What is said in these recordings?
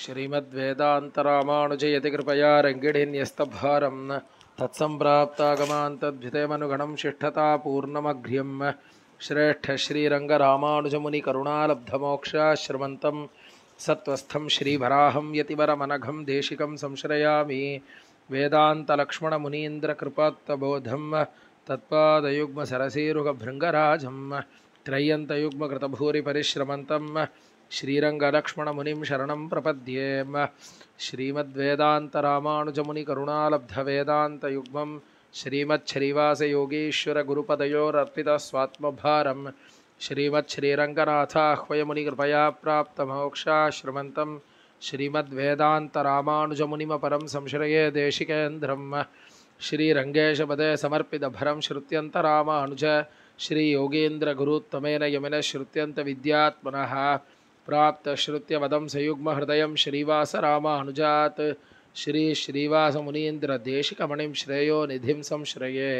श्रीमद्वेदान्तरामानुजयतिकृपया रङ्गिणीन्यस्तभारं तत्सम्प्राप्तागमान्तद्भितेमनुगणं शिष्ठता पूर्णमघ्र्यं श्रेष्ठश्रीरङ्गरामानुजमुनिकरुणालब्धमोक्षाश्रमन्तं श्रीभराहम श्रीभराहं यतिवरमनघं देशिकं संश्रयामि वेदान्तलक्ष्मणमुनीन्द्रकृपात्तबोधं तत्पादयुग्मसरसीरुगभृङ्गराजं त्रय्यन्तयुग्मकृतभूरिपरिश्रमन्तं श्रीरङ्गलक्ष्मणमुनिं शरणं प्रपद्येम श्रीमद्वेदान्तरामानुजमुनिकरुणालब्धवेदान्तयुग्मं श्रीमच्छ्रीवासयोगीश्वरगुरुपदयोरर्पितस्वात्मभारं श्रीमच्छ्रीरङ्गनाथाह्वयमुनिकृपया प्राप्तमोक्षाश्रमन्तं श्रीमद्वेदान्तरामानुजमुनिमपरं संश्रये देशिकेन्द्रम् श्रीरङ्गेशपदे समर्पितभरं श्रुत्यन्तरामानुज श्रीयोगेन्द्रगुरुत्तमेन यमिनः श्रुत्यन्तविद्यात्मनः प्राप्तश्रुत्य वदं सयुग्महृदयं श्रीवासरामानुजात् श्री श्रीवासमुनीन्द्रदेशिकमणिं श्रेयो निधि संश्रिए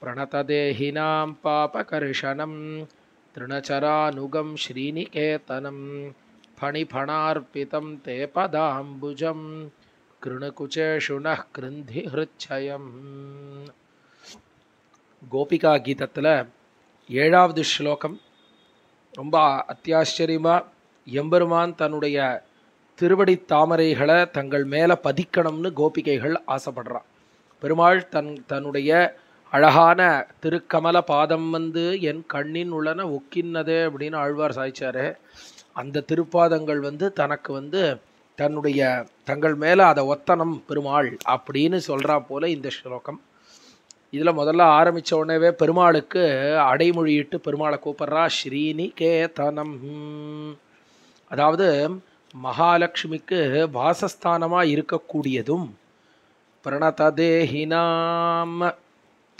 प्रणतदेहिना पापकर्षण तृणचरानुगम श्रीनिकेतन फणिफणार्पितं ते पदाबुज कृणुकुचेषु कृंधि हृच्छय गोपिका गीत ஏழாவது ஸ்லோகம் ரொம்ப அத்தியாச்சரியமாக எம்பெருமான் தன்னுடைய திருவடி தாமரைகளை தங்கள் மேலே பதிக்கணும்னு கோபிகைகள் ஆசைப்படுறான் பெருமாள் தன் தன்னுடைய அழகான திருக்கமல பாதம் வந்து என் கண்ணின் உள்ளன ஒக்கின்னதே அப்படின்னு ஆழ்வார் சாய்ச்சாரு அந்த திருப்பாதங்கள் வந்து தனக்கு வந்து தன்னுடைய தங்கள் மேலே அதை ஒத்தனம் பெருமாள் அப்படின்னு சொல்கிறா போல இந்த ஸ்லோகம் இதில் முதல்ல ஆரம்பித்த உடனேவே பெருமாளுக்கு அடைமொழியிட்டு பெருமாளை கூப்பிட்றா ஸ்ரீனி கேதனம் அதாவது மகாலட்சுமிக்கு வாசஸ்தானமாக இருக்கக்கூடியதும் பிரணததேஹினாம்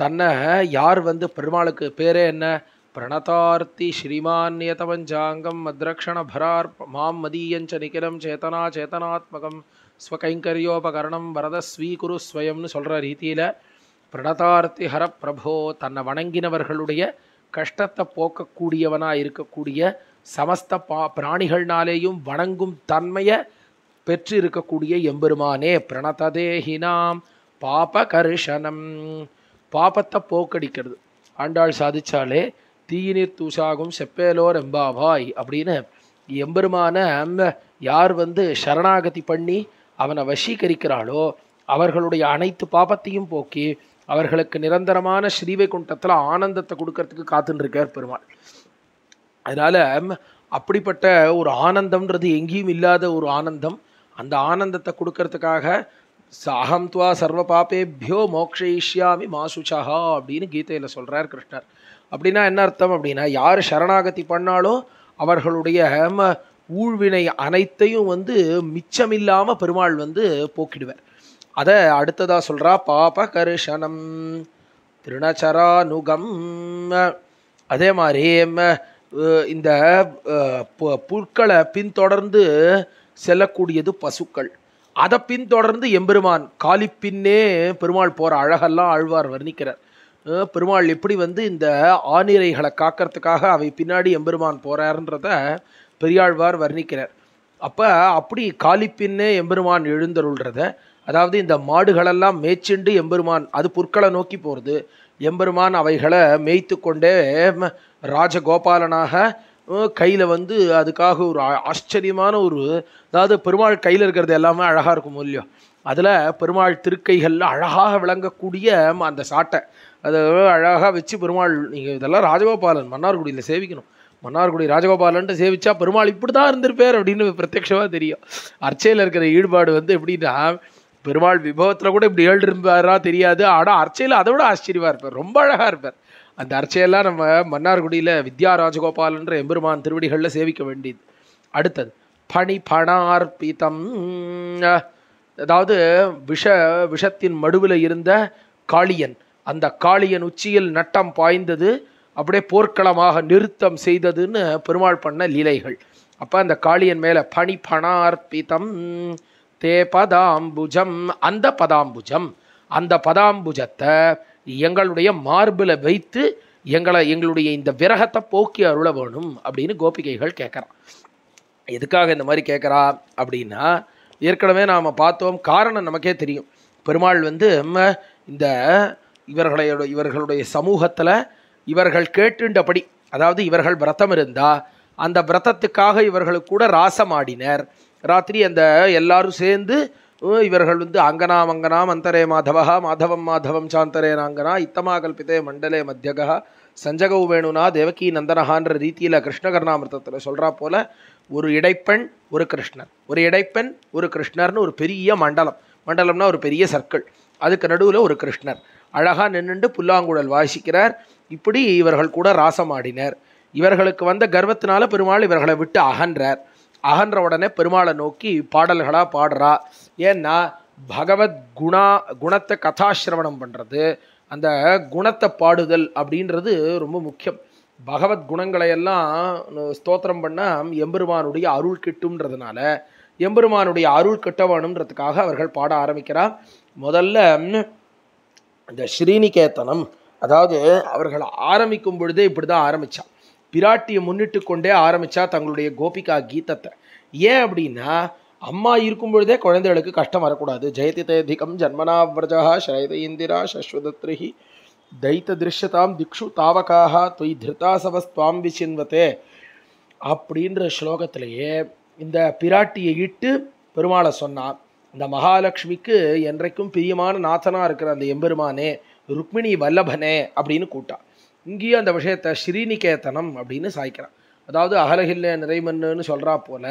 தன்னை யார் வந்து பெருமாளுக்கு பேரே என்ன பிரணதார்த்தி ஸ்ரீமான்யதவஞ்சாங்கம் மத்ரக்ஷண பரார் மாம் மதீயஞ்ச நிகிலம் சேதனா சேதனாத்மகம் ஸ்வகைங்கரியோபகரணம் வரத ஸ்வீகுரு ஸ்வயம்னு சொல்கிற ரீதியில் பிரணதார்த்தி ஹர பிரபோ தன்னை வணங்கினவர்களுடைய கஷ்டத்தை போக்கக்கூடியவனாக இருக்கக்கூடிய சமஸ்த பா பிராணிகள்னாலேயும் வணங்கும் தன்மையை பெற்று இருக்கக்கூடிய எம்பெருமானே பிரணததேஹினாம் பாப கர்ஷனம் பாபத்தை போக்கடிக்கிறது ஆண்டாள் சாதிச்சாலே தீயினீர் தூசாகும் செப்பேலோர் எம்பாபாய் அப்படின்னு எம்பெருமான யார் வந்து சரணாகதி பண்ணி அவனை வசீகரிக்கிறாளோ அவர்களுடைய அனைத்து பாபத்தையும் போக்கி அவர்களுக்கு நிரந்தரமான ஸ்ரீவைகுண்டத்தில் ஆனந்தத்தை கொடுக்கறதுக்கு காத்துருக்கார் பெருமாள் அதனால் அப்படிப்பட்ட ஒரு ஆனந்தம்ன்றது எங்கேயும் இல்லாத ஒரு ஆனந்தம் அந்த ஆனந்தத்தை கொடுக்கறதுக்காக சாகம் துவா சர்வ பாப்பேபியோ மோக்ஷயிஷ்யாமி மாசுச்சா அப்படின்னு கீதையில் சொல்கிறார் கிருஷ்ணர் அப்படின்னா என்ன அர்த்தம் அப்படின்னா யார் சரணாகதி பண்ணாலோ அவர்களுடைய ஊழ்வினை அனைத்தையும் வந்து மிச்சமில்லாமல் பெருமாள் வந்து போக்கிடுவார் அதை அடுத்ததாக சொல்கிறா பாபகர்ஷனம் திருணச்சரானுகம் அதே மாதிரி இந்த புற்களை பின்தொடர்ந்து செல்லக்கூடியது பசுக்கள் அதை பின்தொடர்ந்து எம்பெருமான் பின்னே பெருமாள் போகிற அழகெல்லாம் ஆழ்வார் வர்ணிக்கிறார் பெருமாள் எப்படி வந்து இந்த ஆணிரைகளை காக்கிறதுக்காக அவை பின்னாடி எம்பெருமான் போகிறார்ன்றத பெரியாழ்வார் வர்ணிக்கிறார் அப்போ அப்படி காலிப்பின்னே எம்பெருமான் எழுந்தருள்றத அதாவது இந்த மாடுகளெல்லாம் மேய்ச்சிண்டு எம்பெருமான் அது புற்களை நோக்கி போகிறது எம்பெருமான் அவைகளை மேய்த்து கொண்டே ராஜகோபாலனாக கையில் வந்து அதுக்காக ஒரு ஆச்சரியமான ஒரு அதாவது பெருமாள் கையில் இருக்கிறது எல்லாமே அழகாக இருக்கும் இல்லையோ அதில் பெருமாள் திருக்கைகளில் அழகாக விளங்கக்கூடிய அந்த சாட்டை அதை அழகாக வச்சு பெருமாள் நீங்கள் இதெல்லாம் ராஜகோபாலன் மன்னார்குடியில் சேவிக்கணும் மன்னார்குடி ராஜகோபாலன்ட்டு சேவிச்சா பெருமாள் இப்படி தான் இருந்திருப்பார் அப்படின்னு பிரத்யட்சமாக தெரியும் அர்ச்சையில் இருக்கிற ஈடுபாடு வந்து எப்படின்னா பெருமாள் விபவத்தில் கூட இப்படி ஏழு இருப்பாரா தெரியாது ஆனால் அர்ச்சையில் அதை விட ஆச்சரியமாக இருப்பார் ரொம்ப அழகாக இருப்பார் அந்த அர்ச்சையெல்லாம் நம்ம மன்னார்குடியில் வித்யா ராஜகோபாலன்ற எம்பெருமான் திருவடிகளில் சேவிக்க வேண்டியது அடுத்தது பணி பணார்பிதம் அதாவது விஷ விஷத்தின் மடுவில் இருந்த காளியன் அந்த காளியன் உச்சியில் நட்டம் பாய்ந்தது அப்படியே போர்க்களமாக நிறுத்தம் செய்ததுன்னு பெருமாள் பண்ண லீலைகள் அப்போ அந்த காளியன் மேலே பணி பணார்பிதம் தே பதாம்புஜம் அந்த பதாம்புஜம் அந்த பதாம்புஜத்தை எங்களுடைய மார்பில் வைத்து எங்களை எங்களுடைய இந்த விரகத்தை போக்கி அருள வேணும் அப்படின்னு கோபிகைகள் கேட்குறான் எதுக்காக இந்த மாதிரி கேட்குறா அப்படின்னா ஏற்கனவே நாம் பார்த்தோம் காரணம் நமக்கே தெரியும் பெருமாள் வந்து இந்த இவர்களைய இவர்களுடைய சமூகத்தில் இவர்கள் கேட்டுண்டபடி அதாவது இவர்கள் விரதம் இருந்தால் அந்த விரதத்துக்காக இவர்களுக்கு கூட ராசமாடினர் ராத்திரி அந்த எல்லாரும் சேர்ந்து இவர்கள் வந்து அங்கனா மங்கனா மந்தரே மாதவா மாதவம் மாதவம் சாந்தரே நாங்கனா இத்தமா கல்பித்தே மண்டலே மத்தியகா சஞ்சகவு வேணுனா தேவகி நந்தனஹான்ற ரீதியில் கிருஷ்ணகர்ணாமிரதத்தில் சொல்கிறா போல் ஒரு இடைப்பெண் ஒரு கிருஷ்ணர் ஒரு இடைப்பெண் ஒரு கிருஷ்ணர்னு ஒரு பெரிய மண்டலம் மண்டலம்னா ஒரு பெரிய சர்க்கிள் அதுக்கு நடுவில் ஒரு கிருஷ்ணர் அழகாக நின்றுண்டு புல்லாங்குழல் வாசிக்கிறார் இப்படி இவர்கள் கூட ராசமாடினர் இவர்களுக்கு வந்த கர்வத்தினால பெருமாள் இவர்களை விட்டு அகன்றார் அகன்ற உடனே பெருமாளை நோக்கி பாடல்களாக பாடுறா ஏன்னா பகவத் குணா குணத்தை கதாசிரவணம் பண்ணுறது அந்த குணத்தை பாடுதல் அப்படின்றது ரொம்ப முக்கியம் பகவத் குணங்களையெல்லாம் ஸ்தோத்திரம் பண்ணால் எம்பெருமானுடைய அருள் கிட்டும்ன்றதுனால எம்பெருமானுடைய அருள் கிட்டவனுன்றதுக்காக அவர்கள் பாட ஆரம்பிக்கிறார் முதல்ல இந்த ஸ்ரீனிகேத்தனம் அதாவது அவர்கள் ஆரம்பிக்கும் பொழுதே இப்படி தான் ஆரம்பித்தான் பிராட்டியை முன்னிட்டு கொண்டே ஆரம்பித்தா தங்களுடைய கோபிகா கீதத்தை ஏன் அப்படின்னா அம்மா இருக்கும் பொழுதே குழந்தைகளுக்கு கஷ்டம் வரக்கூடாது ஜெயதி தேதிகம் ஜன்மனா விரஜா ஸ்ரயத இந்திரா சஸ்வதத்ரிஹி தைத்த திருஷ்யதாம் திக்ஷு தாவகாக தொய் திருதாசவஸ்துவாம் விசின்வத்தே அப்படின்ற ஸ்லோகத்திலேயே இந்த பிராட்டியை இட்டு பெருமாளை சொன்னான் இந்த மகாலட்சுமிக்கு என்றைக்கும் பிரியமான நாத்தனாக இருக்கிற அந்த எம்பெருமானே ருக்மிணி வல்லபனே அப்படின்னு கூட்டான் இங்கேயும் அந்த விஷயத்தை ஸ்ரீநிகேதனம் அப்படின்னு சாய்க்கிறான் அதாவது அகலகில்ல நிறைமன்னு சொல்கிறா போல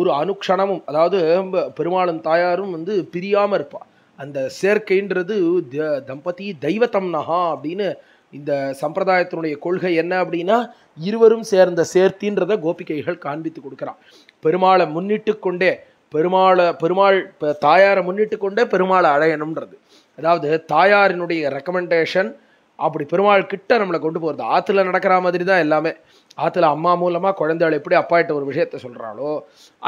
ஒரு அனுக்ஷணமும் அதாவது பெருமாளும் தாயாரும் வந்து பிரியாமல் இருப்பாள் அந்த சேர்க்கைன்றது தம்பதி நகா அப்படின்னு இந்த சம்பிரதாயத்தினுடைய கொள்கை என்ன அப்படின்னா இருவரும் சேர்ந்த சேர்த்தின்றத கோபிகைகள் காண்பித்து கொடுக்குறான் பெருமாளை முன்னிட்டு கொண்டே பெருமாளை பெருமாள் தாயாரை முன்னிட்டு கொண்டே பெருமாளை அடையணும்ன்றது அதாவது தாயாரினுடைய ரெக்கமெண்டேஷன் அப்படி பெருமாள் கிட்ட நம்மளை கொண்டு போகிறது ஆற்றுல நடக்கிற மாதிரி தான் எல்லாமே ஆற்றுல அம்மா மூலமாக குழந்தைகள் எப்படி அப்பாயிட்ட ஒரு விஷயத்த சொல்கிறாளோ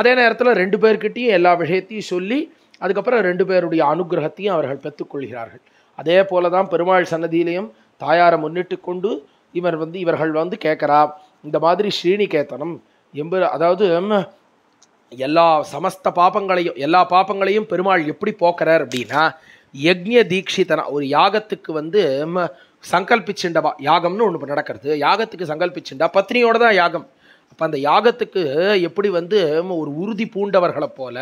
அதே நேரத்தில் ரெண்டு பேர்கிட்டையும் எல்லா விஷயத்தையும் சொல்லி அதுக்கப்புறம் ரெண்டு பேருடைய அனுகிரகத்தையும் அவர்கள் பெற்றுக்கொள்கிறார்கள் அதே போல தான் பெருமாள் சன்னதியிலையும் தாயாரை முன்னிட்டு கொண்டு இவர் வந்து இவர்கள் வந்து கேட்குறா இந்த மாதிரி ஸ்ரீனிகேத்தனம் எம்பு அதாவது எல்லா சமஸ்த பாப்பங்களையும் எல்லா பாப்பங்களையும் பெருமாள் எப்படி போக்குறார் அப்படின்னா யக்ஞ தீட்சிதனா ஒரு யாகத்துக்கு வந்து சங்கல்பிச்சுண்டவா யாகம்னு ஒன்று நடக்கிறது யாகத்துக்கு சங்கல்பிச்சுண்டா பத்னியோட தான் யாகம் அப்போ அந்த யாகத்துக்கு எப்படி வந்து ஒரு உறுதி பூண்டவர்களை போல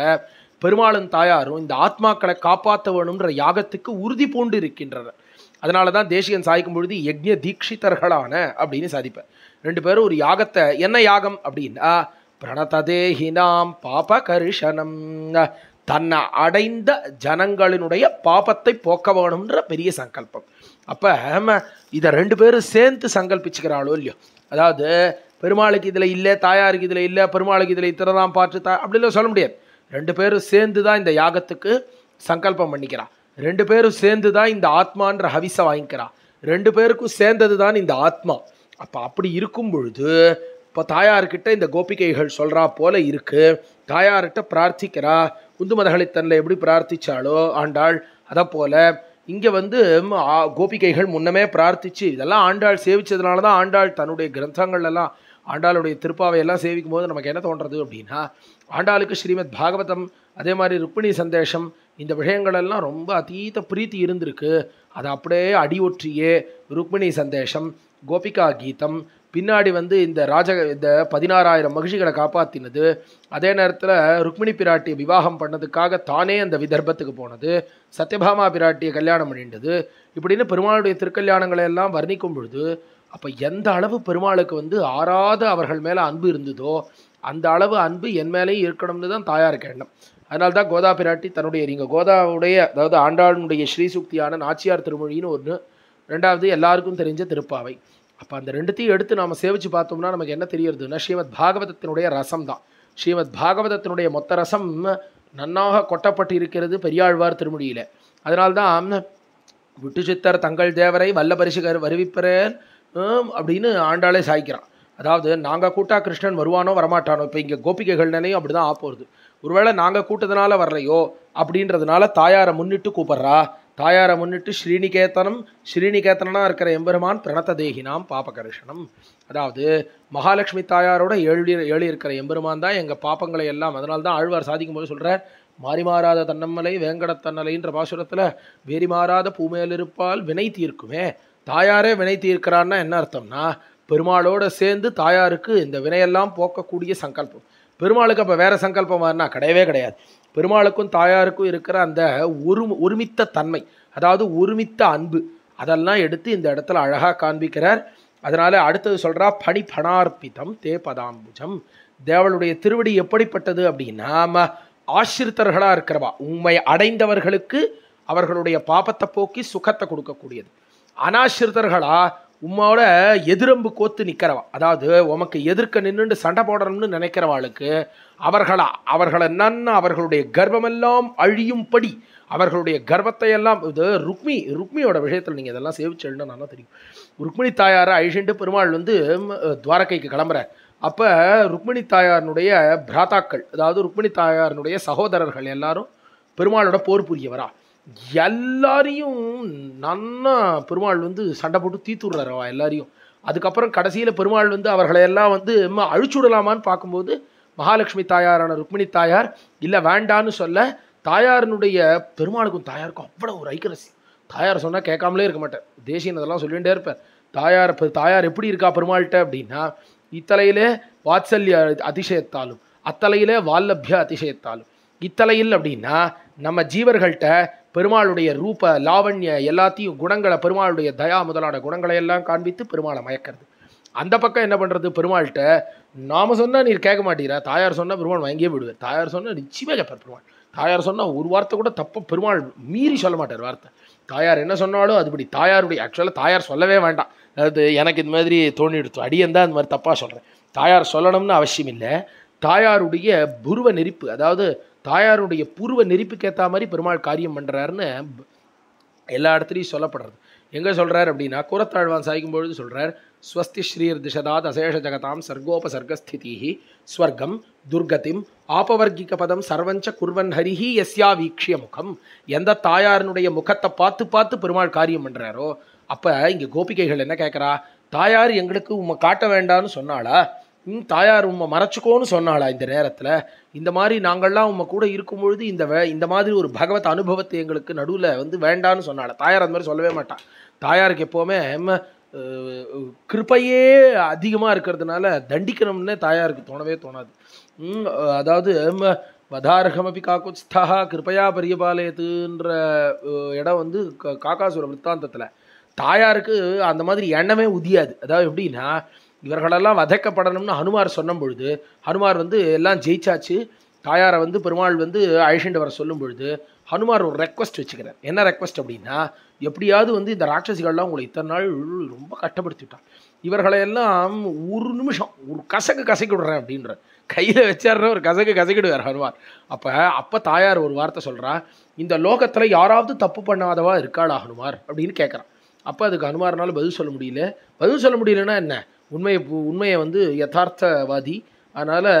பெருமாளும் தாயாரும் இந்த ஆத்மாக்களை காப்பாற்ற வேணுன்ற யாகத்துக்கு உறுதி பூண்டு இருக்கின்றனர் அதனால தான் தேசியன் சாய்க்கும் பொழுது யஜ்ய தீட்சிதர்களான அப்படின்னு சாதிப்பேன் ரெண்டு பேரும் ஒரு யாகத்தை என்ன யாகம் அப்படின்னா பிரணததேஹினாம் பாப கரிஷனம் தன்னை அடைந்த ஜனங்களினுடைய பாபத்தை போக்க வேணுன்ற பெரிய சங்கல்பம் அப்போ இதை ரெண்டு பேரும் சேர்ந்து சங்கல்பிச்சுக்கிறாளோ இல்லையோ அதாவது பெருமாளுக்கு இதில் இல்லை தாயாருக்கு இதில் இல்லை பெருமாளுக்கு இதில் இத்தனை தான் பார்த்து தா அப்படிலாம் சொல்ல முடியாது ரெண்டு பேரும் சேர்ந்து தான் இந்த யாகத்துக்கு சங்கல்பம் பண்ணிக்கிறான் ரெண்டு பேரும் சேர்ந்து தான் இந்த ஆத்மான்ற ஹவிசை வாங்கிக்கிறான் ரெண்டு பேருக்கும் சேர்ந்தது தான் இந்த ஆத்மா அப்போ அப்படி இருக்கும் பொழுது இப்போ தாயார்கிட்ட இந்த கோபிகைகள் சொல்கிறா போல இருக்குது தாயார்கிட்ட பிரார்த்திக்கிறா குந்துமதகளித்தனில் எப்படி பிரார்த்திச்சாலோ ஆண்டாள் அதை போல் இங்கே வந்து கோபிகைகள் முன்னமே பிரார்த்திச்சு இதெல்லாம் ஆண்டாள் சேவிச்சதுனால தான் ஆண்டாள் தன்னுடைய கிரந்தங்கள் எல்லாம் ஆண்டாளுடைய திருப்பாவையெல்லாம் சேவிக்கும் போது நமக்கு என்ன தோன்றது அப்படின்னா ஆண்டாளுக்கு ஸ்ரீமத் பாகவதம் அதே மாதிரி ருப்பிணி சந்தேஷம் இந்த விஷயங்களெல்லாம் ரொம்ப அதீத பிரீத்தி இருந்திருக்கு அதை அப்படியே அடியொற்றியே ருக்மிணி சந்தேஷம் கோபிகா கீதம் பின்னாடி வந்து இந்த ராஜ இந்த பதினாறாயிரம் மகிழ்ச்சிகளை காப்பாற்றினது அதே நேரத்தில் ருக்மிணி பிராட்டியை விவாகம் பண்ணதுக்காக தானே அந்த விதர்ப்பத்துக்கு போனது சத்யபாமா பிராட்டியை கல்யாணம் பண்ணிட்டது இப்படின்னு பெருமாளுடைய திருக்கல்யாணங்களை எல்லாம் வர்ணிக்கும் பொழுது அப்போ எந்த அளவு பெருமாளுக்கு வந்து ஆறாத அவர்கள் மேலே அன்பு இருந்ததோ அந்த அளவு அன்பு என் மேலேயும் இருக்கணும்னு தான் தாயாருக்கு எண்ணம் அதனால தான் கோதா பிராட்டி தன்னுடைய நீங்கள் கோதாவுடைய அதாவது ஆண்டாளுடைய ஸ்ரீசுக்தியான நாச்சியார் திருமொழின்னு ஒன்று ரெண்டாவது எல்லாருக்கும் தெரிஞ்ச திருப்பாவை அப்போ அந்த ரெண்டுத்தையும் எடுத்து நாம் சேவிச்சு பார்த்தோம்னா நமக்கு என்ன தெரியறதுன்னா ஸ்ரீமத் பாகவதத்தினுடைய ரசம் தான் ஸ்ரீமத் பாகவதத்தினுடைய மொத்த ரசம் நன்னாக கொட்டப்பட்டு இருக்கிறது பெரியாழ்வார் திருமொழியில் அதனால்தான் விட்டு சித்தர் தங்கள் தேவரை வல்ல பரிசுகர் வருவிப்பரேன் அப்படின்னு ஆண்டாளே சாய்க்கிறான் அதாவது நாங்கள் கூட்டா கிருஷ்ணன் வருவானோ வரமாட்டானோ இப்போ இங்கே கோபிகைகள் நினையும் அப்படி தான் ஆப்போகுது ஒருவேளை நாங்கள் கூட்டதுனால வரலையோ அப்படின்றதுனால தாயாரை முன்னிட்டு கூப்பிட்றா தாயாரை முன்னிட்டு ஸ்ரீனிகேத்தனம் ஸ்ரீனிகேத்தனாக இருக்கிற எம்பெருமான் பிரணத்த தேகினாம் பாபகர்ஷனம் அதாவது மகாலட்சுமி தாயாரோட எழுதி எழுதி இருக்கிற எம்பெருமான் தான் எங்கள் பாப்பங்களை எல்லாம் அதனால தான் ஆழ்வார் சாதிக்கும் போது சொல்கிறார் மாறாத தன்னம்மலை வேங்கடத்தன்னலைன்ற பாசுரத்தில் வேறி மாறாத பூமேலிருப்பால் வினை தீர்க்குமே தாயாரே வினை தீர்க்கிறான்னா என்ன அர்த்தம்னா பெருமாளோட சேர்ந்து தாயாருக்கு இந்த வினையெல்லாம் போக்கக்கூடிய சங்கல்பம் பெருமாளுக்கு அப்போ வேறு சங்கல்பம் வரனா கிடையவே கிடையாது பெருமாளுக்கும் தாயாருக்கும் இருக்கிற அந்த ஒரு ஒருமித்த தன்மை அதாவது ஒருமித்த அன்பு அதெல்லாம் எடுத்து இந்த இடத்துல அழகாக காண்பிக்கிறார் அதனால் அடுத்தது சொல்கிறா பணி பணார்ப்பிதம் தே பதாம்புஜம் தேவளுடைய திருவடி எப்படிப்பட்டது அப்படின்னா ஆசிரித்தர்களாக இருக்கிறவா உண்மை அடைந்தவர்களுக்கு அவர்களுடைய பாப்பத்தை போக்கி சுகத்தை கொடுக்கக்கூடியது அனாசிரித்தர்களாக உம்மாவோட எதிரம்பு கோத்து நிற்கிறவா அதாவது உமக்கு எதிர்க்க நின்றுண்டு சண்டை போடணும்னு நினைக்கிறவாளுக்கு அவர்களா அவர்களை என்னன்னு அவர்களுடைய கர்வமெல்லாம் அழியும்படி அவர்களுடைய கர்வத்தை எல்லாம் இது ருக்மி ருக்மியோட விஷயத்தில் நீங்கள் இதெல்லாம் சேவிச்சல்னா நல்லா தெரியும் ருக்மிணி தாயாரை அழிச்சுட்டு பெருமாள் வந்து துவாரகைக்கு கிளம்புற அப்போ ருக்மிணி தாயாரினுடைய பிராத்தாக்கள் அதாவது ருக்மிணி தாயாரினுடைய சகோதரர்கள் எல்லாரும் பெருமாளோட போர் புரியவரா எல்லாரையும் நன்னா பெருமாள் வந்து சண்டை போட்டு தீத்துடுறாரவா எல்லாரையும் அதுக்கப்புறம் கடைசியில் பெருமாள் வந்து அவர்களையெல்லாம் வந்து விடலாமான்னு பார்க்கும்போது மகாலட்சுமி தாயாரான ருக்மிணி தாயார் இல்லை வேண்டான்னு சொல்ல தாயாரனுடைய பெருமாளுக்கும் தாயாருக்கும் அவ்வளோ ஒரு ஐக்கரசி தாயார் சொன்னால் கேட்காமலே இருக்க மாட்டேன் தேசியன் அதெல்லாம் சொல்லிகிட்டே இருப்பேன் தாயார் இப்போ தாயார் எப்படி இருக்கா பெருமாள்கிட்ட அப்படின்னா இத்தலையிலே வாத்சல்ய அதிசயத்தாலும் அத்தலையிலே வால்லபிய அதிசயத்தாலும் இத்தலையில் அப்படின்னா நம்ம ஜீவர்கள்ட்ட பெருமாளுடைய ரூப லாவண்ய எல்லாத்தையும் குணங்களை பெருமாளுடைய தயா முதலான குணங்களை எல்லாம் காண்பித்து பெருமாளை மயக்கிறது அந்த பக்கம் என்ன பண்ணுறது பெருமாள்கிட்ட நாம் சொன்னால் நீர் கேட்க மாட்டீரா தாயார் சொன்னால் பெருமாள் வாங்கியே விடுவேன் தாயார் சொன்னால் நிச்சயமாக கேட்பார் பெருமாள் தாயார் சொன்னால் ஒரு வார்த்தை கூட தப்ப பெருமாள் மீறி சொல்ல மாட்டார் வார்த்தை தாயார் என்ன சொன்னாலும் அதுபடி தாயாருடைய ஆக்சுவலாக தாயார் சொல்லவே வேண்டாம் அது எனக்கு இந்த மாதிரி தோணி எடுத்து அடியந்தான் இந்த மாதிரி தப்பாக சொல்கிறேன் தாயார் சொல்லணும்னு அவசியம் இல்லை தாயாருடைய புருவ நெறிப்பு அதாவது தாயாருடைய பூர்வ நெறிப்புக்கு ஏற்ற மாதிரி பெருமாள் காரியம் பண்ணுறாருன்னு எல்லா இடத்துலையும் சொல்லப்படுறது எங்கே சொல்கிறார் அப்படின்னா குரத்தாழ்வான் சாய்க்கும் பொழுது சொல்கிறார் ஸ்வஸ்தி ஸ்ரீர் திஷதாத் அசேஷ ஜகதாம் சர்கோப சர்க்கஸ்திதி ஸ்வர்க்கம் துர்கதிம் ஆபவர்கிக பதம் சர்வஞ்ச குர்வன் ஹரிஹி எஸ்யா வீக்ஷிய முகம் எந்த தாயாரினுடைய முகத்தை பார்த்து பார்த்து பெருமாள் காரியம் பண்ணுறாரோ அப்போ இங்கே கோபிகைகள் என்ன கேட்குறா தாயார் எங்களுக்கு உம்மை காட்ட வேண்டாம்னு சொன்னாளா ம் தாயார் உம்மை மறைச்சிக்கோன்னு சொன்னாளா இந்த நேரத்தில் இந்த மாதிரி நாங்கள்லாம் உம்மை கூட இருக்கும் பொழுது இந்த வே இந்த மாதிரி ஒரு பகவத் அனுபவத்தை எங்களுக்கு நடுவில் வந்து வேண்டான்னு சொன்னாள் தாயார் அந்த மாதிரி சொல்லவே மாட்டான் தாயாருக்கு எப்போவுமே கிருப்பையே அதிகமாக இருக்கிறதுனால தண்டிக்கணும்னே தாயாருக்கு தோணவே தோணாது அதாவது வதாரகமபி காக்குஸ்தா கிருப்பையா பரியபாலயத்துன்ற இடம் வந்து காக்காசுர விற்த்தாந்தத்தில் தாயாருக்கு அந்த மாதிரி எண்ணமே உதியாது அதாவது எப்படின்னா இவர்களெல்லாம் வதைக்கப்படணும்னு ஹனுமார் சொன்ன பொழுது ஹனுமார் வந்து எல்லாம் ஜெயிச்சாச்சு தாயாரை வந்து பெருமாள் வந்து அழிஷண்டு வர சொல்லும் பொழுது ஹனுமார் ஒரு ரெக்வஸ்ட் வச்சுக்கிறார் என்ன ரெக்வஸ்ட் அப்படின்னா எப்படியாவது வந்து இந்த ராட்சசிகள்லாம் உங்களை இத்தனை நாள் ரொம்ப கஷ்டப்படுத்திவிட்டான் இவர்களையெல்லாம் ஒரு நிமிஷம் ஒரு கசக்கு கசக்கி விடுறேன் அப்படின்ற கையில் வச்சாடுற ஒரு கசக்கு கசக்கிடுவார் ஹனுமார் அப்போ அப்போ தாயார் ஒரு வார்த்தை சொல்கிறா இந்த லோகத்தில் யாராவது தப்பு பண்ணாதவா இருக்காளா ஹனுமார் அப்படின்னு கேட்குறான் அப்போ அதுக்கு ஹனுமார்னால பதில் சொல்ல முடியல பதில் சொல்ல முடியலன்னா என்ன உண்மையை உண்மையை வந்து யதார்த்தவாதி அதனால்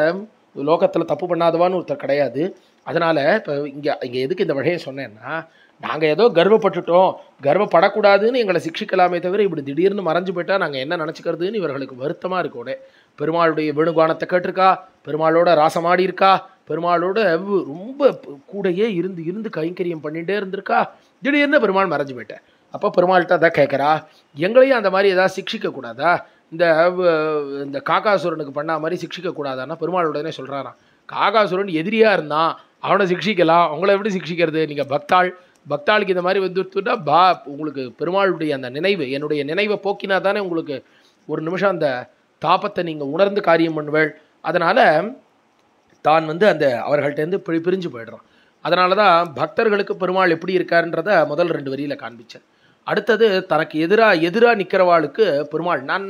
லோகத்தில் தப்பு பண்ணாதவான்னு ஒருத்தர் கிடையாது அதனால் இப்போ இங்கே இங்கே எதுக்கு இந்த வழியை சொன்னேன்னா நாங்கள் ஏதோ கர்வப்பட்டுட்டோம் கர்வப்படக்கூடாதுன்னு எங்களை சிக்ஷிக்கலாமே தவிர இப்படி திடீர்னு மறைஞ்சு போயிட்டால் நாங்கள் என்ன நினச்சிக்கிறதுன்னு இவர்களுக்கு வருத்தமாக இருக்கோடே பெருமாளுடைய வேணுகானத்தை கேட்டிருக்கா பெருமாளோட ராசமாடி இருக்கா பெருமாளோட ரொம்ப கூடையே இருந்து இருந்து கைங்கரியம் பண்ணிகிட்டே இருந்திருக்கா திடீர்னு பெருமாள் மறைஞ்சு போயிட்டேன் அப்போ பெருமாள்கிட்ட தான் கேட்குறா எங்களையும் அந்த மாதிரி ஏதாவது சிக்ஷிக்கக்கூடாதா இந்த இந்த காக்காசுரனுக்கு பண்ண மாதிரி சிக்ஷிக்கக்கூடாதான்னா பெருமாள் உடனே சொல்கிறாராம் காகாசுரன் எதிரியாக இருந்தான் அவனை சிக்ஷிக்கலாம் அவங்கள எப்படி சிக்ஷிக்கிறது நீங்கள் பக்தாள் பக்தாளுக்கு இந்த மாதிரி வந்துட்டா பா உங்களுக்கு பெருமாளுடைய அந்த நினைவு என்னுடைய நினைவை போக்கினா தானே உங்களுக்கு ஒரு நிமிஷம் அந்த தாபத்தை நீங்கள் உணர்ந்து காரியம் பண்ணுவேள் அதனால் தான் வந்து அந்த அவர்கள்ட்டேருந்து பிரி பிரிஞ்சு போயிடுறான் அதனால தான் பக்தர்களுக்கு பெருமாள் எப்படி இருக்காருன்றத முதல் ரெண்டு வரியில் காண்பிச்சேன் அடுத்தது தனக்கு எதிராக எதிராக நிற்கிறவாளுக்கு பெருமாள் நான்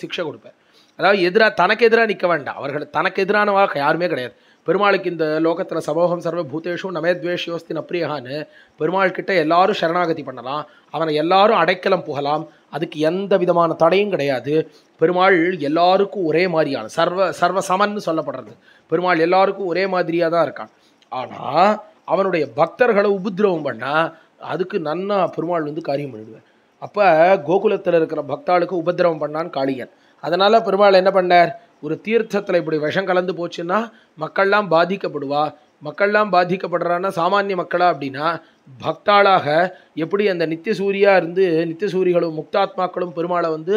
சிக்ஷை கொடுப்பேன் அதாவது எதிராக தனக்கு எதிராக நிற்க வேண்டாம் அவர்கள் தனக்கு எதிரானவா யாருமே கிடையாது பெருமாளுக்கு இந்த லோகத்தில் சமோகம் சர்வ பூதேஷும் நமேத்வேஷியோஸ்தின் நப்ரியகான்னு பெருமாள் கிட்டே எல்லாரும் சரணாகதி பண்ணலாம் அவனை எல்லாரும் அடைக்கலம் புகலாம் அதுக்கு எந்த விதமான தடையும் கிடையாது பெருமாள் எல்லாருக்கும் ஒரே மாதிரியான சர்வ சர்வ சமன்னு சொல்லப்படுறது பெருமாள் எல்லாருக்கும் ஒரே மாதிரியாக தான் இருக்கான் ஆனால் அவனுடைய பக்தர்களை உபத்ரவம் பண்ணால் அதுக்கு நன்னா பெருமாள் வந்து காரியம் பண்ணிடுவேன் அப்போ கோகுலத்தில் இருக்கிற பக்தாளுக்கு உபதிரவம் பண்ணான் காளியன் அதனால் பெருமாள் என்ன பண்ணார் ஒரு தீர்த்தத்தில் இப்படி விஷம் கலந்து போச்சுன்னா மக்கள்லாம் பாதிக்கப்படுவா மக்கள்லாம் பாதிக்கப்படுறான்னா சாமானிய மக்களாக அப்படின்னா பக்தாளாக எப்படி அந்த நித்திய சூரியா இருந்து நித்திய முக்தாத்மாக்களும் பெருமாளை வந்து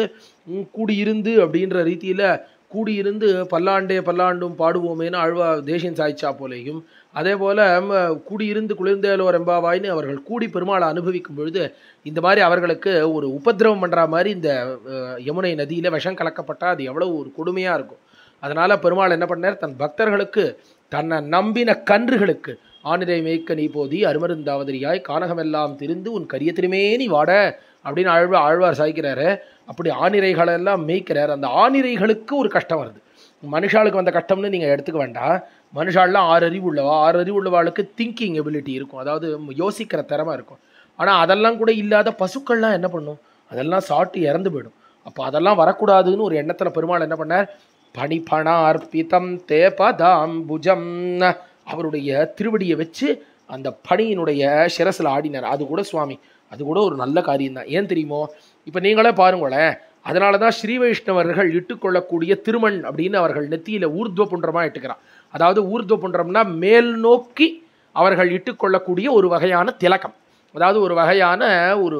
கூடியிருந்து அப்படின்ற ரீதியில் கூடியிருந்து பல்லாண்டே பல்லாண்டும் பாடுவோமேனு அழுவா தேசியம் சாய்ச்சா போலேயும் அதே போல் கூடியிருந்து குளிர்ந்தேலோர் எம்பாவாய்னு அவர்கள் கூடி பெருமாளை அனுபவிக்கும் பொழுது இந்த மாதிரி அவர்களுக்கு ஒரு உபதிரவம் பண்ணுற மாதிரி இந்த யமுனை நதியில் விஷம் கலக்கப்பட்டால் அது எவ்வளோ ஒரு கொடுமையாக இருக்கும் அதனால் பெருமாள் என்ன பண்ணார் தன் பக்தர்களுக்கு தன்னை நம்பின கன்றுகளுக்கு ஆனிரை மேய்க்க நீ போதி அருமருந்தாவதிரியாய் கானகமெல்லாம் திரிந்து உன் கரிய நீ வாட அப்படின்னு ஆழ்வா ஆழ்வார் சாய்க்கிறாரு அப்படி ஆனிரைகளெல்லாம் மேய்க்கிறார் அந்த ஆனிரைகளுக்கு ஒரு கஷ்டம் வருது மனுஷாளுக்கு வந்த கஷ்டம்னு நீங்கள் எடுத்துக்க வேண்டாம் மனுஷாலெலாம் ஆறு அறிவு உள்ளவா ஆறு அறிவு உள்ளவாளுக்கு திங்கிங் எபிலிட்டி இருக்கும் அதாவது யோசிக்கிற திறமை இருக்கும் ஆனால் அதெல்லாம் கூட இல்லாத பசுக்கள்லாம் என்ன பண்ணும் அதெல்லாம் சாப்பிட்டு இறந்து போயிடும் அப்போ அதெல்லாம் வரக்கூடாதுன்னு ஒரு எண்ணத்தில் பெருமாள் என்ன பண்ணார் பணிபண அர்ப்பிதம் தேபதாம் புஜம் அவருடைய திருவடியை வச்சு அந்த பணியினுடைய சிரசில் ஆடினார் அது கூட சுவாமி அது கூட ஒரு நல்ல காரியம் தான் ஏன் தெரியுமோ இப்போ நீங்களே பாருங்களேன் அதனால தான் ஸ்ரீ வைஷ்ணவர்கள் இட்டுக்கொள்ளக்கூடிய திருமண் அப்படின்னு அவர்கள் நெத்தியில் ஊர்துவ புன்றமாக இட்டுக்கிறான் அதாவது ஊர்துவ பண்ணுறோம்னா மேல் நோக்கி அவர்கள் இட்டுக்கொள்ளக்கூடிய ஒரு வகையான திலக்கம் அதாவது ஒரு வகையான ஒரு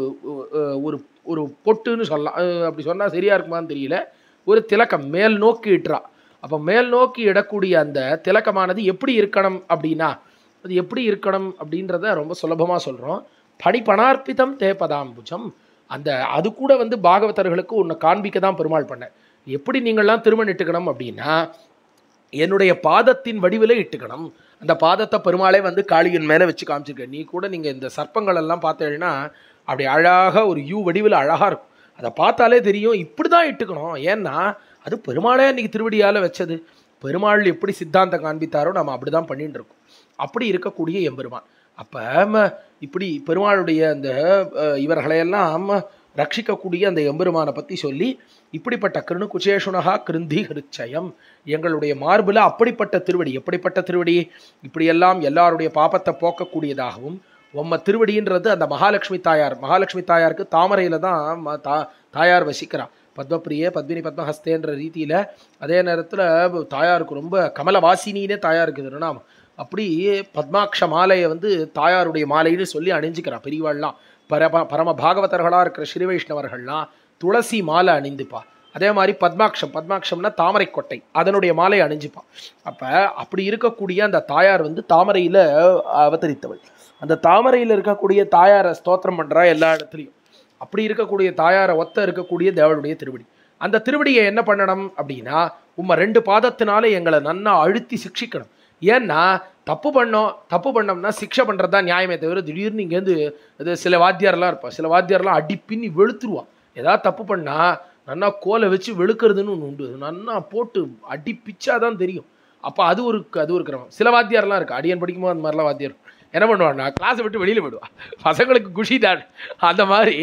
ஒரு ஒரு பொட்டுன்னு சொல்லலாம் அப்படி சொன்னால் சரியாக இருக்குமான்னு தெரியல ஒரு திலக்கம் மேல் நோக்கி இட்டுறா அப்போ மேல் நோக்கி இடக்கூடிய அந்த திலக்கமானது எப்படி இருக்கணும் அப்படின்னா அது எப்படி இருக்கணும் அப்படின்றத ரொம்ப சுலபமாக சொல்கிறோம் படிப்பணார்ப்பிதம் தேப்பதாம்புஜம் அந்த அது கூட வந்து பாகவதர்களுக்கு ஒன்று காண்பிக்க தான் பெருமாள் பண்ண எப்படி நீங்கள்லாம் திருமணிட்டுக்கணும் அப்படின்னா என்னுடைய பாதத்தின் வடிவில் இட்டுக்கணும் அந்த பாதத்தை பெருமாளே வந்து காளியின் மேலே வச்சு காமிச்சிருக்க நீ கூட நீங்கள் இந்த சர்ப்பங்கள் எல்லாம் பார்த்தேன்னா அப்படி அழகாக ஒரு யூ வடிவில் அழகாக இருக்கும் அதை பார்த்தாலே தெரியும் இப்படி தான் இட்டுக்கணும் ஏன்னா அது பெருமாளே அன்றைக்கி திருவடியால் வச்சது பெருமாள் எப்படி சித்தாந்தம் காண்பித்தாரோ நம்ம அப்படி தான் பண்ணிட்டு இருக்கோம் அப்படி இருக்கக்கூடிய எம்பெருமான் அப்போ இப்படி பெருமாளுடைய அந்த இவர்களையெல்லாம் ரட்சிக்கக்கூடிய அந்த எம்பெருமானை பற்றி சொல்லி இப்படிப்பட்ட கிருணு குச்சேஷுனகா கிருந்தி ஹிருச்சயம் எங்களுடைய மார்பில் அப்படிப்பட்ட திருவடி எப்படிப்பட்ட திருவடி இப்படியெல்லாம் எல்லாருடைய பாப்பத்தை போக்கக்கூடியதாகவும் உம்ம திருவடின்றது அந்த மகாலட்சுமி தாயார் மகாலட்சுமி தாயாருக்கு தாமரையில் தான் தா தாயார் வசிக்கிறான் பத்மப்பிரியே பத்மினி பத்மஹஸ்தேன்ற ரீதியில் அதே நேரத்தில் தாயாருக்கு ரொம்ப கமலவாசினினே தாயாருக்கு திருநாமம் அப்படி பத்மாட்ச மாலையை வந்து தாயாருடைய மாலைன்னு சொல்லி அணிஞ்சிக்கிறான் பெரியவாள்லாம் பரம பரம பாகவதர்களாக இருக்கிற ஸ்ரீ வைஷ்ணவர்கள்லாம் துளசி மாலை அணிந்துப்பா அதே மாதிரி பத்மாட்சம் பத்மாட்சம்னா தாமரை கொட்டை அதனுடைய மாலையை அணிஞ்சுப்பா அப்போ அப்படி இருக்கக்கூடிய அந்த தாயார் வந்து தாமரையில் அவதரித்தவள் அந்த தாமரையில் இருக்கக்கூடிய தாயாரை ஸ்தோத்திரம் பண்ணுறா எல்லா இடத்துலையும் அப்படி இருக்கக்கூடிய தாயாரை ஒத்த இருக்கக்கூடிய தேவளுடைய திருவடி அந்த திருவடியை என்ன பண்ணணும் அப்படின்னா உம்மை ரெண்டு பாதத்தினால எங்களை நன்னா அழுத்தி சிக்ஷிக்கணும் ஏன்னா தப்பு பண்ணோம் தப்பு பண்ணோம்னா சிக்ஷை பண்ணுறது தான் நியாயமே தவிர திடீர்னு இங்கேருந்து அது சில வாத்தியாரெலாம் இருப்பாள் சில வாத்தியாரெலாம் அடி பின்னி வெளுத்துருவான் ஏதாவது தப்பு பண்ணால் நன்னா கோலை வச்சு வெளுக்கிறதுன்னு ஒன்று உண்டு நன்னா போட்டு அடி பிச்சா தான் தெரியும் அப்போ அது ஒரு அது ஒரு கிரமம் சில வாத்தியாரெலாம் இருக்குது அடியன் படிக்கும்போது அந்த மாதிரிலாம் வாத்தியார் என்ன பண்ணுவான்னா கிளாஸை விட்டு வெளியில் போயிடுவா பசங்களுக்கு குஷி தான் அந்த மாதிரி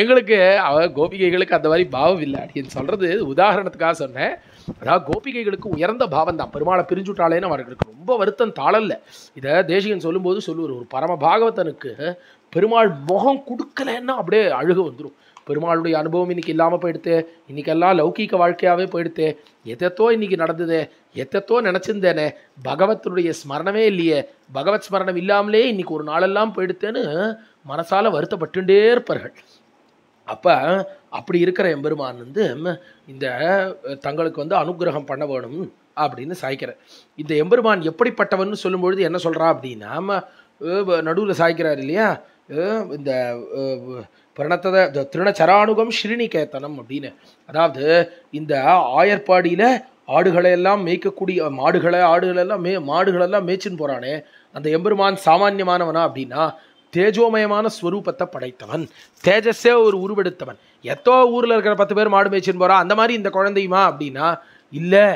எங்களுக்கு அவ கோபிகைகளுக்கு அந்த மாதிரி பாவம் இல்லை அப்படின்னு சொல்கிறது உதாரணத்துக்காக சொன்னேன் அதாவது கோபிகைகளுக்கு உயர்ந்த பாவம் தான் பெருமாளை பிரிஞ்சுட்டாலேன்னு அவர்களுக்கு ரொம்ப வருத்தம் தாளல்ல இதை தேசிகன் சொல்லும்போது சொல்லுவார் ஒரு பரம பாகவதனுக்கு பெருமாள் முகம் கொடுக்கலன்னா அப்படியே அழுகு வந்துடும் பெருமாளுடைய அனுபவம் இன்னைக்கு இல்லாமல் போயிடுத்து இன்னைக்கெல்லாம் லௌகீக வாழ்க்கையாகவே போயிடுத்து எத்தத்தோ இன்னைக்கு நடந்தது எத்தத்தோ நினச்சிருந்தேனே பகவத்தினுடைய ஸ்மரணமே இல்லையே பகவத் ஸ்மரணம் இல்லாமலே இன்னைக்கு ஒரு நாளெல்லாம் போயிடுத்தேன்னு மனசால் வருத்தப்பட்டுண்டே இருப்பார்கள் அப்போ அப்படி இருக்கிற எம்பெருமான் வந்து இந்த தங்களுக்கு வந்து அனுகிரகம் பண்ண வேணும் அப்படின்னு சாய்க்கிறார் இந்த எம்பெருமான் எப்படிப்பட்டவன் சொல்லும்பொழுது என்ன சொல்கிறா அப்படின்னா நடுவில் சாய்க்கிறார் இல்லையா இந்த பிரணத்தத திருணச்சரானுகம் ஸ்ரீனிகேத்தனம் அப்படின்னு அதாவது இந்த ஆயர்பாடியில் ஆடுகளை எல்லாம் மேய்க்கக்கூடிய மாடுகளை ஆடுகளெல்லாம் மே மாடுகளெல்லாம் மேய்ச்சின்னு போகிறானே அந்த எம்பெருமான் சாமானியமானவனா அப்படின்னா தேஜோமயமான ஸ்வரூபத்தை படைத்தவன் தேஜஸே ஒரு உருவெடுத்தவன் எத்தோ ஊரில் இருக்கிற பத்து பேர் மாடு மேய்ச்சின்னு போகிறான் அந்த மாதிரி இந்த குழந்தையுமா அப்படின்னா இல்லை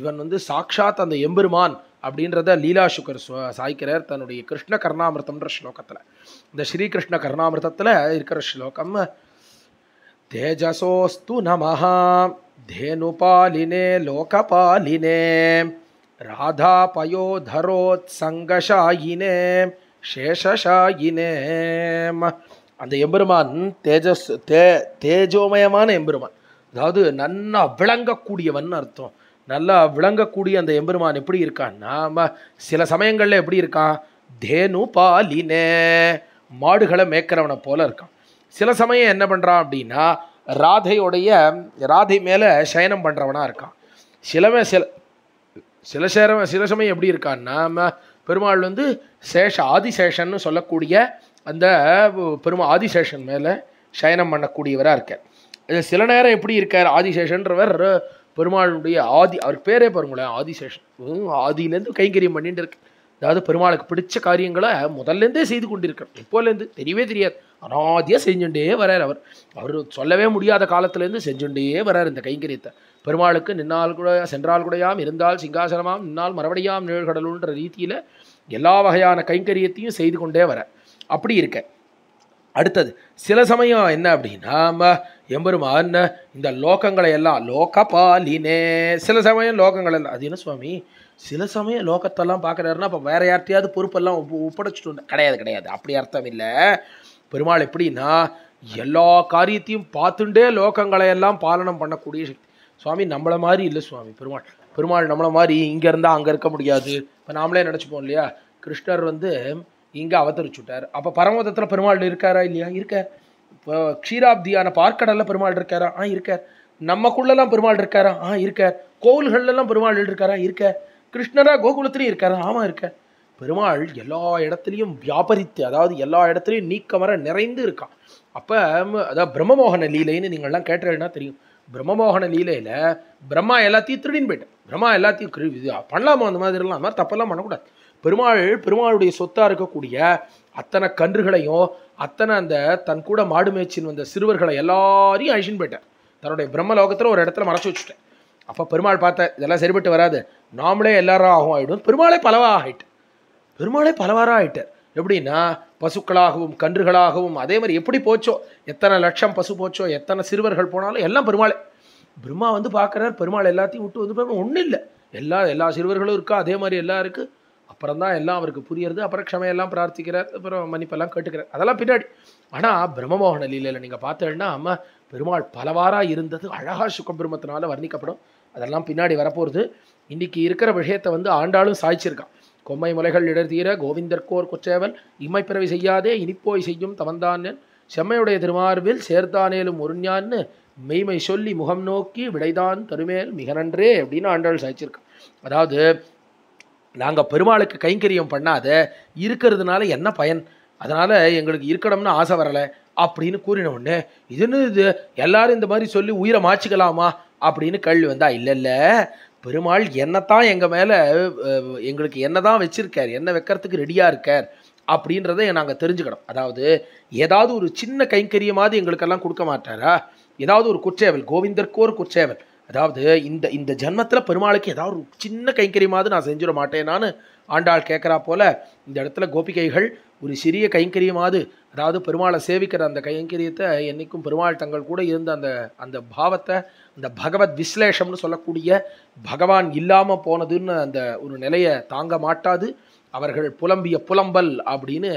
இவன் வந்து சாக்ஷாத் அந்த எம்பெருமான் அப்படின்றத லீலா சுகர் சாய்க்கிறார் தன்னுடைய கிருஷ்ண கர்ணாமிரதம்ன்ற ஸ்லோகத்தில் இந்த ஸ்ரீகிருஷ்ண கர்ணாமிரதத்தில் இருக்கிற ஸ்லோகம் தேஜசோஸ்து நமஹா ராதா लोकपालिने சங்கஷாயினே शेषशायिने அந்த எம்பெருமான் தேஜஸ் தே தேஜோமயமான எம்பெருமான் அதாவது நல்லா விளங்கக்கூடியவன் அர்த்தம் நல்லா விளங்கக்கூடிய அந்த எம்பெருமான் எப்படி இருக்கான் நாம் சில சமயங்களில் எப்படி இருக்கான் தேனு பாலினே மாடுகளை மேய்க்கிறவனை போல இருக்கான் சில சமயம் என்ன பண்ணுறான் அப்படின்னா ராதையோடைய ராதை மேலே சயனம் பண்ணுறவனாக இருக்கான் சிலமே சில சில சேரம் சில சமயம் எப்படி இருக்கான் நாம் பெருமாள் வந்து சேஷ ஆதிசேஷன்னு சொல்லக்கூடிய அந்த பெருமா ஆதிசேஷன் மேலே சயனம் பண்ணக்கூடியவராக இருக்கார் இது சில நேரம் எப்படி இருக்கார் ஆதிசேஷன்றவர் பெருமாளுடைய ஆதி அவர் பேரே பாருங்களேன் ஆதிசேஷன் ஆதியிலேருந்து கைங்கரியம் பண்ணிட்டு இருக்கு அதாவது பெருமாளுக்கு பிடிச்ச காரியங்களை முதல்லேருந்தே செய்து கொண்டிருக்கார் எப்போலேருந்து தெரியவே தெரியாது அனாதியாக செஞ்சுட்டே வரார் அவர் அவர் சொல்லவே முடியாத காலத்துலேருந்து செஞ்சுட்டே வரார் இந்த கைங்கரியத்தை பெருமாளுக்கு நின்னால் கூட சென்றால் கூடயாம் இருந்தால் சிங்காசனமாம் நின்னால் மறுபடியாம் நிழல்கடலுன்ற ரீதியில் எல்லா வகையான கைங்கரியத்தையும் செய்து கொண்டே வரார் அப்படி இருக்க அடுத்தது சில சமயம் என்ன அப்படின்னா எம்பெருமான் இந்த லோகங்களை எல்லாம் லோகபாலினே சில சமயம் லோகங்கள் எல்லாம் அது என்ன சுவாமி சில சமயம் லோகத்தெல்லாம் பார்க்குறாருன்னா அப்போ வேறு யார்ட்டையாவது பொறுப்பெல்லாம் ஒப்படைச்சிட்டு கிடையாது கிடையாது அப்படி அர்த்தம் இல்லை பெருமாள் எப்படின்னா எல்லா காரியத்தையும் பார்த்துட்டே லோகங்களை எல்லாம் பாலனம் பண்ணக்கூடிய சக்தி சுவாமி நம்மளை மாதிரி இல்லை சுவாமி பெருமாள் பெருமாள் நம்மளை மாதிரி இங்கே இருந்தால் அங்கே இருக்க முடியாது இப்போ நாமளே நினச்சிப்போம் இல்லையா கிருஷ்ணர் வந்து இங்கே அவதரிச்சுட்டார் அப்போ பரமதத்தில் பெருமாள் இருக்காரா இல்லையா இருக்கார் இப்போ க்ஷீராப்தியான பார்க்கடலில் பெருமாள் இருக்காரா ஆ இருக்கார் நம்மக்குள்ளெல்லாம் பெருமாள் இருக்காரா ஆ இருக்கார் கோவில்கள்லாம் பெருமாள் இருக்காரா இருக்க கிருஷ்ணரா கோகுலத்திலையும் இருக்காரா ஆமாம் இருக்க பெருமாள் எல்லா இடத்துலையும் வியாபரித்து அதாவது எல்லா இடத்துலையும் நீக்கமர நிறைந்து இருக்கான் அப்போ அதாவது பிரம்மமோகன லீலைன்னு நீங்கள்லாம் கேட்டுறேன்னா தெரியும் பிரம்மமோகன லீலையில் பிரம்மா எல்லாத்தையும் திருடின்னு போயிட்டேன் பிரம்மா எல்லாத்தையும் பண்ணலாமா அந்த மாதிரிலாம் அந்த மாதிரி தப்பெல்லாம் பண்ணக்கூடாது பெருமாள் பெருமாளுடைய சொத்தாக இருக்கக்கூடிய அத்தனை கன்றுகளையும் அத்தனை அந்த தன் கூட மாடு மேய்ச்சின்னு வந்த சிறுவர்களை எல்லாரையும் அழிச்சின்னு போயிட்டேன் தன்னுடைய லோகத்தில் ஒரு இடத்துல மறைச்சி வச்சுட்டேன் அப்போ பெருமாள் பார்த்தேன் இதெல்லாம் சரிபட்டு வராது நாமளே எல்லாரும் ஆகும் ஆகிடும் பெருமாளே பலவாக ஆகிட்டேன் பெருமாளே பலவாராக ஆகிட்டார் எப்படின்னா பசுக்களாகவும் கன்றுகளாகவும் அதே மாதிரி எப்படி போச்சோ எத்தனை லட்சம் பசு போச்சோ எத்தனை சிறுவர்கள் போனாலும் எல்லாம் பெருமாளே பிரம்மா வந்து பார்க்குறார் பெருமாள் எல்லாத்தையும் விட்டு வந்து ஒன்றும் இல்லை எல்லா எல்லா சிறுவர்களும் இருக்கா அதே மாதிரி எல்லாம் இருக்குது அப்புறம் தான் எல்லாம் அவருக்கு புரியறது அப்புறம் க்ஷமையெல்லாம் பிரார்த்திக்கிறார் அப்புறம் மன்னிப்பெல்லாம் கேட்டுக்கிறார் அதெல்லாம் பின்னாடி ஆனால் பிரம்மமோகன லீலையில் நீங்கள் பார்த்தேன்னா அம்மா பெருமாள் பலவாராக இருந்தது அழகாக சுக்கபிரமத்தினால வர்ணிக்கப்படும் அதெல்லாம் பின்னாடி வரப்போகிறது இன்றைக்கி இருக்கிற விஷயத்தை வந்து ஆண்டாலும் சாய்ச்சிருக்கான் கொம்மை முலைகள் இடர்தீர கோவிந்தர்கோர் கொச்சேவல் இம்மை பிறவி செய்யாதே இனிப்போய் செய்யும் தவந்தான் செம்மையுடைய திருமார்பில் சேர்த்தானேலும் ஒருஞான்னு மெய்மை சொல்லி முகம் நோக்கி விடைதான் தருமேல் மிக நன்றே அப்படின்னு ஆண்டாள் சாய்ச்சிருக்கான் அதாவது நாங்கள் பெருமாளுக்கு கைங்கரியம் பண்ணாத இருக்கிறதுனால என்ன பயன் அதனால் எங்களுக்கு இருக்கணும்னு ஆசை வரலை அப்படின்னு கூறின உடனே இதுன்னு இது எல்லாரும் இந்த மாதிரி சொல்லி உயிரை மாச்சிக்கலாமா அப்படின்னு கல்வி வந்தா இல்லை இல்லை பெருமாள் என்னத்தான் எங்கள் மேலே எங்களுக்கு என்ன தான் வச்சுருக்கார் என்ன வைக்கிறதுக்கு ரெடியாக இருக்கார் அப்படின்றத நாங்கள் தெரிஞ்சுக்கணும் அதாவது ஏதாவது ஒரு சின்ன கைங்கரியமாவது எங்களுக்கெல்லாம் கொடுக்க மாட்டாரா ஏதாவது ஒரு குற்றேவல் கோவிந்தர்க்கு ஒரு குற்றேவல் அதாவது இந்த இந்த ஜென்மத்தில் பெருமாளுக்கு ஏதாவது ஒரு சின்ன கைங்கரியமாவது நான் செஞ்சிட மாட்டேனான்னு ஆண்டாள் கேட்குறா போல இந்த இடத்துல கோபிகைகள் ஒரு சிறிய கைங்கரியமாவது அதாவது பெருமாளை சேவிக்கிற அந்த கைங்கரியத்தை என்றைக்கும் பெருமாள் தங்கள் கூட இருந்த அந்த அந்த பாவத்தை அந்த பகவத் விஸ்லேஷம்னு சொல்லக்கூடிய பகவான் இல்லாமல் போனதுன்னு அந்த ஒரு நிலையை தாங்க மாட்டாது அவர்கள் புலம்பிய புலம்பல் அப்படின்னு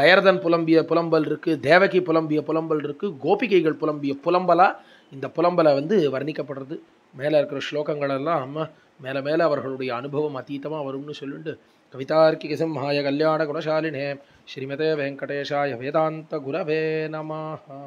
தயரதன் புலம்பிய புலம்பல் இருக்குது தேவகி புலம்பிய புலம்பல் இருக்குது கோபிகைகள் புலம்பிய புலம்பலாக இந்த புலம்பலை வந்து வர்ணிக்கப்படுறது மேலே இருக்கிற ஸ்லோகங்களெல்லாம் அம்மா மேலே மேலே அவர்களுடைய அனுபவம் அதீதமாக வரும்னு சொல்லுண்டு கவிதார்க்கிக சிம்ஹாய கல்யாண குணசாலினே ஸ்ரீமதே வெங்கடேஷாய வேதாந்த குரவே நமஹா